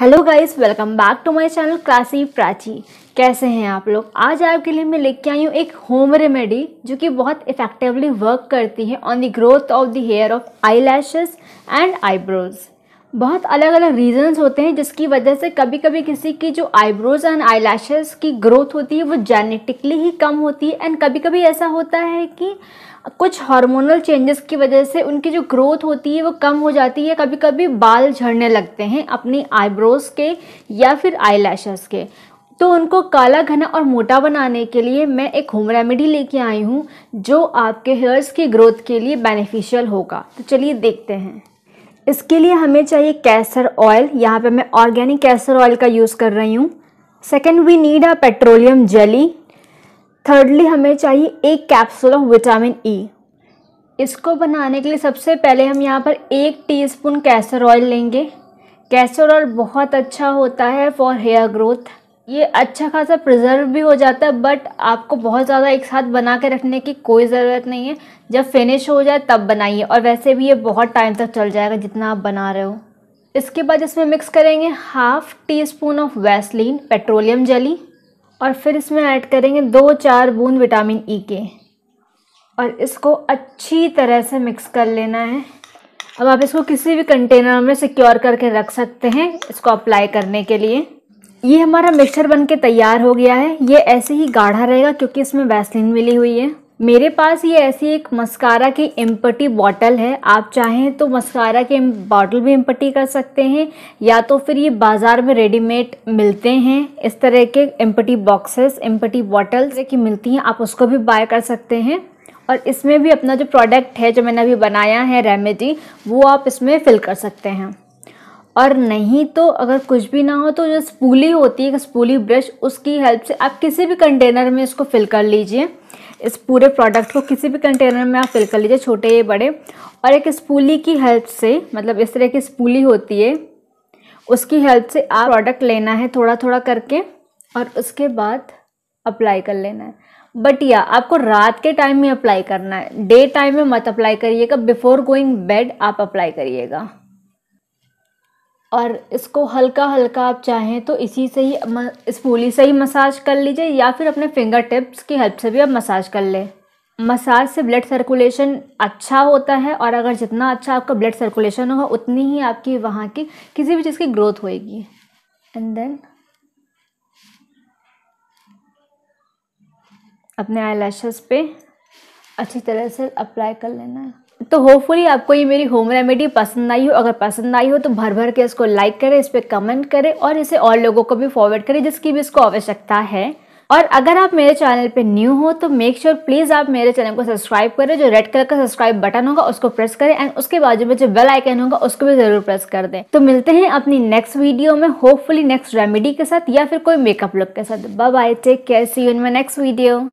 hello guys welcome back to my channel classy Prachi कैसे हैं आप लोग आज आपके लिए मैं लेके आई हूँ एक होम रेमेडी जो कि बहुत इफ़ेक्टिवली वर्क करती है on the growth of the hair of eye and eyebrows बहुत अलग अलग रीजंस होते हैं जिसकी वजह से कभी कभी किसी की जो आईब्रोज एंड आई की ग्रोथ होती है वो जेनेटिकली ही कम होती है एंड कभी कभी ऐसा होता है कि कुछ हार्मोनल चेंजेस की वजह से उनकी जो ग्रोथ होती है वो कम हो जाती है कभी कभी बाल झड़ने लगते हैं अपनी आईब्रोज के या फिर आई के तो उनको काला घना और मोटा बनाने के लिए मैं एक होम रेमेडी लेके आई हूँ जो आपके हेयर्स की ग्रोथ के लिए बेनिफिशियल होगा तो चलिए देखते हैं इसके लिए हमें चाहिए कैसर ऑयल यहाँ पे मैं ऑर्गेनिक कैसर ऑयल का यूज़ कर रही हूँ second we need a petroleum jelly thirdly हमें चाहिए एक कैप्सूल ऑफ विटामिन ई इसको बनाने के लिए सबसे पहले हम यहाँ पर एक टीस्पून कैसर ऑयल लेंगे कैसर ऑयल बहुत अच्छा होता है फॉर हेयर ग्रोथ ये अच्छा खासा प्रिजर्व भी हो जाता है बट आपको बहुत ज़्यादा एक साथ बना के रखने की कोई ज़रूरत नहीं है जब फिनिश हो जाए तब बनाइए और वैसे भी ये बहुत टाइम तक चल जाएगा जितना आप बना रहे हो इसके बाद इसमें मिक्स करेंगे half teaspoon of Vaseline petroleum jelly और फिर इसमें ऐड करेंगे दो चार बूंद विटामिन ई के और इसको अच्छी तरह से मिक्स कर लेना है अब आप इसको किसी भी कंटेनर में सिक्योर करके रख सकते हैं इसको अप्लाई करने के लिए ये हमारा मिक्सचर बन के तैयार हो गया है ये ऐसे ही गाढ़ा रहेगा क्योंकि इसमें वैसलिन मिली हुई है मेरे पास ये ऐसी एक मस्कारा की एम्पटी बॉटल है आप चाहें तो मस्कारा के बॉटल भी एम्पटी कर सकते हैं या तो फिर ये बाज़ार में रेडीमेड मिलते हैं इस तरह के एम्पटी बॉक्सेस एम्पटी बॉटल्स की मिलती हैं आप उसको भी बाय कर सकते हैं और इसमें भी अपना जो प्रोडक्ट है जो मैंने अभी बनाया है रेमेडी वो आप इसमें फिल कर सकते हैं और नहीं तो अगर कुछ भी ना हो तो जो स्पूली होती है स्पूली ब्रश उसकी हेल्प से आप किसी भी कंटेनर में इसको फिल कर लीजिए इस पूरे प्रोडक्ट को किसी भी कंटेनर में आप फिल कर लीजिए छोटे या बड़े और एक स्पूली की हेल्प से मतलब इस तरह की स्पूली होती है उसकी हेल्प से आप प्रोडक्ट लेना है थोड़ा थोड़ा करके और उसके बाद अप्लाई कर लेना है बट या आपको रात के टाइम में अप्लाई करना है डे टाइम में मत अप्लाई करिएगा बिफोर गोइंग बेड आप अप्लाई करिएगा और इसको हल्का हल्का आप चाहें तो इसी से ही इस फूली से ही मसाज कर लीजिए या फिर अपने फिंगर टिप्स की हेल्प से भी आप मसाज कर लें मसाज से ब्लड सर्कुलेशन अच्छा होता है और अगर जितना अच्छा आपका ब्लड सर्कुलेशन होगा उतनी ही आपकी वहाँ की किसी भी चीज़ की ग्रोथ होएगी एंड देन अपने आई पे अच्छी तरह से अप्लाई कर लेना है तो होपफुली आपको ये मेरी होम रेमेडी पसंद आई हो अगर पसंद आई हो तो भर भर के इसको लाइक करें इस पर कमेंट करें और इसे और लोगों को भी फॉरवर्ड करें जिसकी भी इसको आवश्यकता है और अगर आप मेरे चैनल पे न्यू हो तो मेक श्योर प्लीज़ आप मेरे चैनल को सब्सक्राइब करें जो रेड कलर का सब्सक्राइब बटन होगा उसको प्रेस करें एंड उसके बाजू में जो बेल आइकन होगा उसको भी ज़रूर प्रेस कर दें तो मिलते हैं अपनी नेक्स्ट वीडियो में होपफुली नेक्स्ट रेमेडी के साथ या फिर कोई मेकअप लुक के साथ bye bye take care see you in my next video